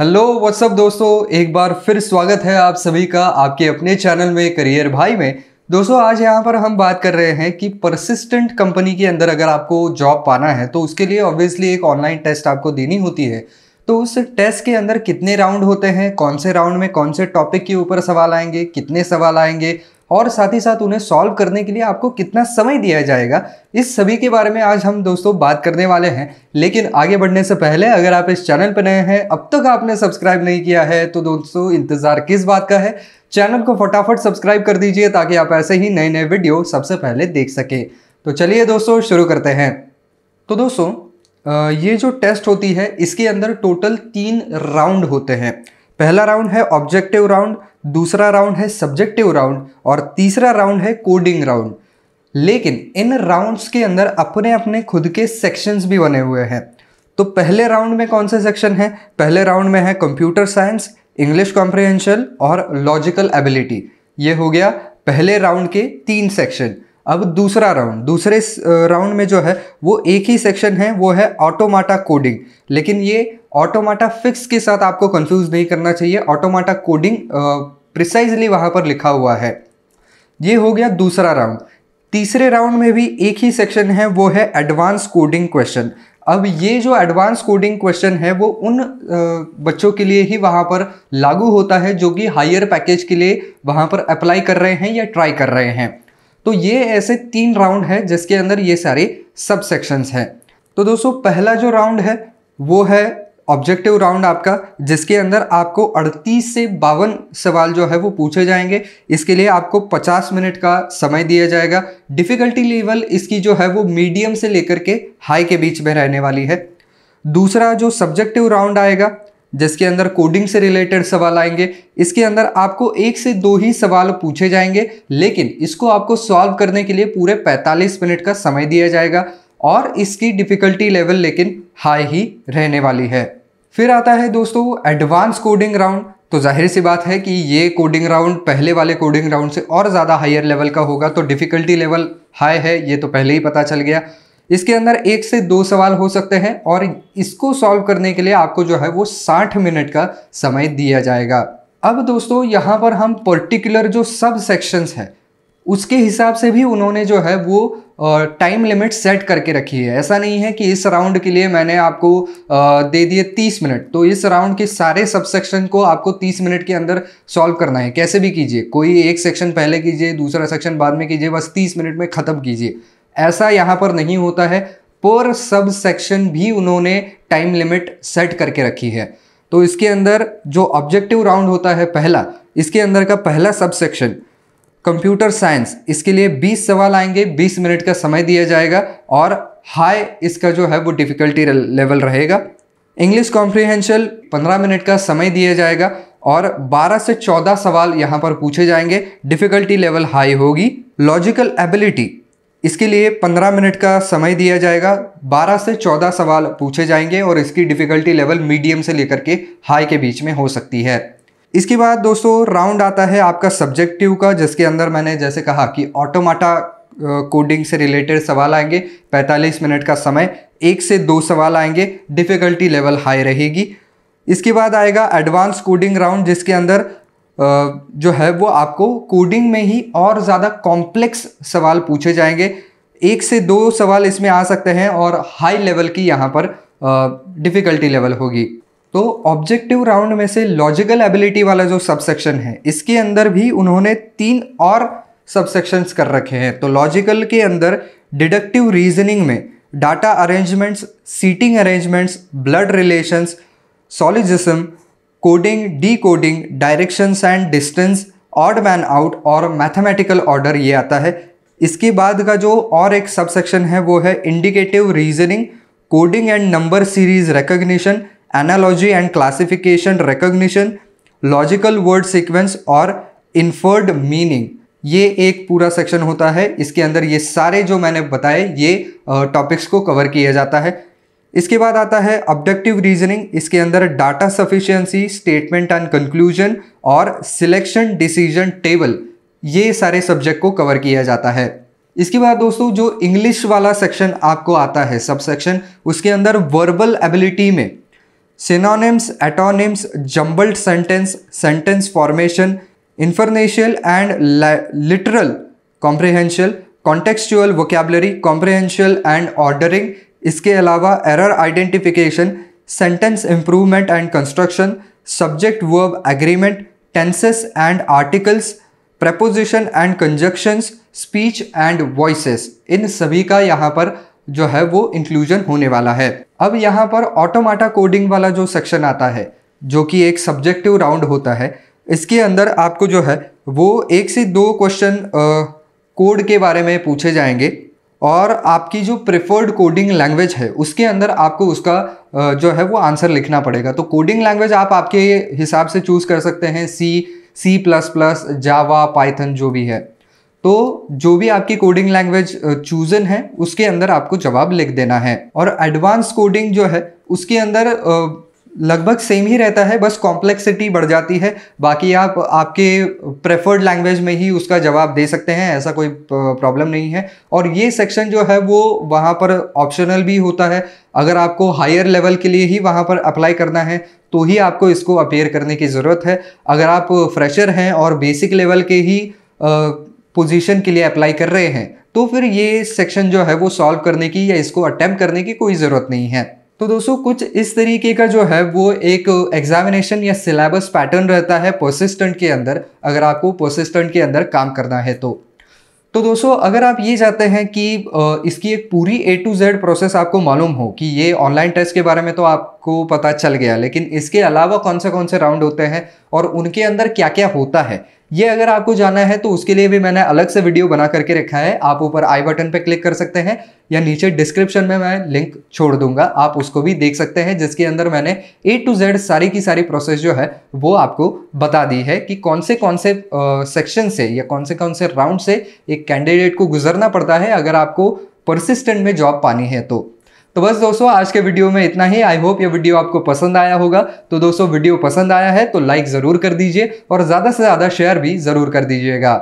hello what's up दोस्तों एक बार फिर स्वागत है आप सभी का आपके अपने चैनल में करियर भाई में दोस्तों आज यहाँ पर हम बात कर रहे हैं कि परसिस्टेंट कंपनी के अंदर अगर आपको जॉब पाना है तो उसके लिए ऑब्वियसली एक ऑनलाइन टेस्ट आपको देनी होती है तो उस टेस्ट के अंदर कितने राउंड होते हैं कौन से राउंड में कौन से टॉपिक के ऊपर सवाल आएंगे कितने सवाल आएंगे और साथ ही साथ उन्हें सॉल्व करने के लिए आपको कितना समय दिया जाएगा इस सभी के बारे में आज हम दोस्तों बात करने वाले हैं लेकिन आगे बढ़ने से पहले अगर आप इस चैनल पर नए हैं अब तक आपने सब्सक्राइब नहीं किया है तो दोस्तों इंतज़ार किस बात का है चैनल को फटाफट सब्सक्राइब कर दीजिए ताकि आप ऐसे ही नए नए वीडियो सबसे पहले देख सकें तो चलिए दोस्तों शुरू करते हैं तो दोस्तों ये जो टेस्ट होती है इसके अंदर टोटल तीन राउंड होते हैं पहला राउंड है ऑब्जेक्टिव राउंड दूसरा राउंड है सब्जेक्टिव राउंड और तीसरा राउंड है कोडिंग राउंड लेकिन इन राउंड्स के अंदर अपने अपने खुद के सेक्शंस भी बने हुए हैं तो पहले राउंड में कौन से सेक्शन है पहले राउंड में है कंप्यूटर साइंस इंग्लिश कॉम्प्रिहेंशन और लॉजिकल एबिलिटी ये हो गया पहले राउंड के तीन सेक्शन अब दूसरा राउंड दूसरे राउंड में जो है वो एक ही सेक्शन है वो है ऑटोमाटा कोडिंग लेकिन ये ऑटोमाटा फिक्स के साथ आपको कंफ्यूज नहीं करना चाहिए ऑटोमाटा कोडिंग प्रिसाइजली वहाँ पर लिखा हुआ है ये हो गया दूसरा राउंड तीसरे राउंड में भी एक ही सेक्शन है वो है एडवांस कोडिंग क्वेश्चन अब ये जो एडवांस कोडिंग क्वेश्चन है वो उन बच्चों के लिए ही वहाँ पर लागू होता है जो कि हायर पैकेज के लिए वहाँ पर अप्लाई कर रहे हैं या ट्राई कर रहे हैं तो ये ऐसे तीन राउंड है जिसके अंदर ये सारे सब सेक्शंस हैं तो दोस्तों पहला जो राउंड है वो है ऑब्जेक्टिव राउंड आपका जिसके अंदर आपको 38 से बावन सवाल जो है वो पूछे जाएंगे इसके लिए आपको 50 मिनट का समय दिया जाएगा डिफ़िकल्टी लेवल इसकी जो है वो मीडियम से लेकर के हाई के बीच में रहने वाली है दूसरा जो सब्जेक्टिव राउंड आएगा जिसके अंदर कोडिंग से रिलेटेड सवाल आएंगे इसके अंदर आपको एक से दो ही सवाल पूछे जाएंगे लेकिन इसको आपको सॉल्व करने के लिए पूरे 45 मिनट का समय दिया जाएगा और इसकी डिफ़िकल्टी लेवल लेकिन हाई ही रहने वाली है फिर आता है दोस्तों एडवांस कोडिंग राउंड तो जाहिर सी बात है कि ये कोडिंग राउंड पहले वाले कोडिंग राउंड से और ज़्यादा हायर लेवल का होगा तो डिफ़िकल्टी लेवल हाई है ये तो पहले ही पता चल गया इसके अंदर एक से दो सवाल हो सकते हैं और इसको सॉल्व करने के लिए आपको जो है वो साठ मिनट का समय दिया जाएगा अब दोस्तों यहाँ पर हम पर्टिकुलर जो सब सेक्शंस है उसके हिसाब से भी उन्होंने जो है वो टाइम लिमिट सेट करके रखी है ऐसा नहीं है कि इस राउंड के लिए मैंने आपको दे दिए तीस मिनट तो इस राउंड के सारे सब सेक्शन को आपको तीस मिनट के अंदर सॉल्व करना है कैसे भी कीजिए कोई एक सेक्शन पहले कीजिए दूसरा सेक्शन बाद में कीजिए बस तीस मिनट में ख़त्म कीजिए ऐसा यहाँ पर नहीं होता है पर सब सेक्शन भी उन्होंने टाइम लिमिट सेट करके रखी है तो इसके अंदर जो ऑब्जेक्टिव राउंड होता है पहला इसके अंदर का पहला सब सेक्शन कंप्यूटर साइंस इसके लिए 20 सवाल आएंगे 20 मिनट का समय दिया जाएगा और हाई इसका जो है वो डिफ़िकल्टी लेवल रहेगा इंग्लिश कॉम्प्रीहेंशल 15 मिनट का समय दिया जाएगा और 12 से 14 सवाल यहाँ पर पूछे जाएंगे डिफ़िकल्टी लेवल हाई होगी लॉजिकल एबिलिटी इसके लिए 15 मिनट का समय दिया जाएगा 12 से 14 सवाल पूछे जाएंगे और इसकी डिफ़िकल्टी लेवल मीडियम से लेकर के हाई के बीच में हो सकती है इसके बाद दोस्तों राउंड आता है आपका सब्जेक्टिव का जिसके अंदर मैंने जैसे कहा कि ऑटोमाटा कोडिंग से रिलेटेड सवाल आएंगे 45 मिनट का समय एक से दो सवाल आएंगे डिफ़िकल्टी लेवल हाई रहेगी इसके बाद आएगा एडवांस कोडिंग राउंड जिसके अंदर जो है वो आपको कोडिंग में ही और ज़्यादा कॉम्प्लेक्स सवाल पूछे जाएंगे एक से दो सवाल इसमें आ सकते हैं और हाई लेवल की यहाँ पर डिफ़िकल्टी लेवल होगी तो ऑब्जेक्टिव राउंड में से लॉजिकल एबिलिटी वाला जो सबसेक्शन है इसके अंदर भी उन्होंने तीन और सबसेक्शंस कर रखे हैं तो लॉजिकल के अंदर डिडक्टिव रीजनिंग में data arrangements seating arrangements blood relations syllogism coding decoding directions and distance odd man out और मैथमेटिकल ऑर्डर ये आता है इसके बाद का जो और एक सब सेक्शन है वो है indicative reasoning coding and number series recognition analogy and classification recognition logical word sequence और इन्फर्ड मीनिंग ये एक पूरा सेक्शन होता है इसके अंदर ये सारे जो मैंने बताए ये टॉपिक्स को कवर किया जाता है इसके बाद आता है ऑब्जेक्टिव रीजनिंग इसके अंदर data sufficiency statement and conclusion और सिलेक्शन डिसीजन टेबल ये सारे सब्जेक्ट को कवर किया जाता है इसके बाद दोस्तों जो इंग्लिश वाला सेक्शन आपको आता है सब सेक्शन उसके अंदर वर्बल एबिलिटी में synonyms antonyms jumbled sentence sentence formation informational and literal comprehension contextual vocabulary comprehension and ordering इसके अलावा error identification sentence improvement and construction subject verb agreement tenses and articles preposition and conjunctions speech and voices इन सभी का यहाँ पर जो है वो इंक्लूजन होने वाला है अब यहाँ पर ऑटोमाटा कोडिंग वाला जो सेक्शन आता है जो कि एक सब्जेक्टिव राउंड होता है इसके अंदर आपको जो है वो एक से दो क्वेश्चन कोड के बारे में पूछे जाएंगे और आपकी जो प्रेफर्ड कोडिंग लैंग्वेज है उसके अंदर आपको उसका जो है वो आंसर लिखना पड़ेगा तो कोडिंग लैंग्वेज आप आपके हिसाब से चूज़ कर सकते हैं C C plus plus Java Python जो भी है तो जो भी आपकी कोडिंग लैंग्वेज चूजन है उसके अंदर आपको जवाब लिख देना है और एडवांस कोडिंग जो है उसके अंदर लगभग सेम ही रहता है बस कॉम्प्लेक्सिटी बढ़ जाती है बाकी आप आपके प्रेफर्ड लैंग्वेज में ही उसका जवाब दे सकते हैं ऐसा कोई प्रॉब्लम नहीं है और ये सेक्शन जो है वो वहाँ पर ऑप्शनल भी होता है अगर आपको हायर लेवल के लिए ही वहाँ पर अप्लाई करना है तो ही आपको इसको अपेयर करने की ज़रूरत है अगर आप फ्रेशर हैं और बेसिक लेवल के ही पोजिशन के लिए अप्लाई कर रहे हैं तो फिर ये सेक्शन जो है वो सॉल्व करने की या इसको अटैम्प्ट करने की कोई ज़रूरत नहीं है तो दोस्तों कुछ इस तरीके का जो है वो एक एग्जामिनेशन या सिलेबस पैटर्न रहता है परसिस्टेंट के अंदर अगर आपको पोसिस्टेंट के अंदर काम करना है तो तो दोस्तों अगर आप ये चाहते हैं कि इसकी एक पूरी ए टू जेड प्रोसेस आपको मालूम हो कि ये ऑनलाइन टेस्ट के बारे में तो आपको पता चल गया लेकिन इसके अलावा कौन से कौन से राउंड होते हैं और उनके अंदर क्या क्या होता है ये अगर आपको जाना है तो उसके लिए भी मैंने अलग से वीडियो बना करके रखा है आप ऊपर आई बटन पर क्लिक कर सकते हैं या नीचे डिस्क्रिप्शन में मैं लिंक छोड़ दूंगा आप उसको भी देख सकते हैं जिसके अंदर मैंने ए टू जेड सारी की सारी प्रोसेस जो है वो आपको बता दी है कि कौन से कौन से सेक्शन से या कौन से कौन से राउंड से एक कैंडिडेट को गुजरना पड़ता है अगर आपको परसिस्टेंट में जॉब पानी है तो तो बस दोस्तों आज के वीडियो में इतना ही आई होप ये वीडियो आपको पसंद आया होगा तो दोस्तों वीडियो पसंद आया है तो लाइक ज़रूर कर दीजिए और ज़्यादा से ज़्यादा शेयर भी ज़रूर कर दीजिएगा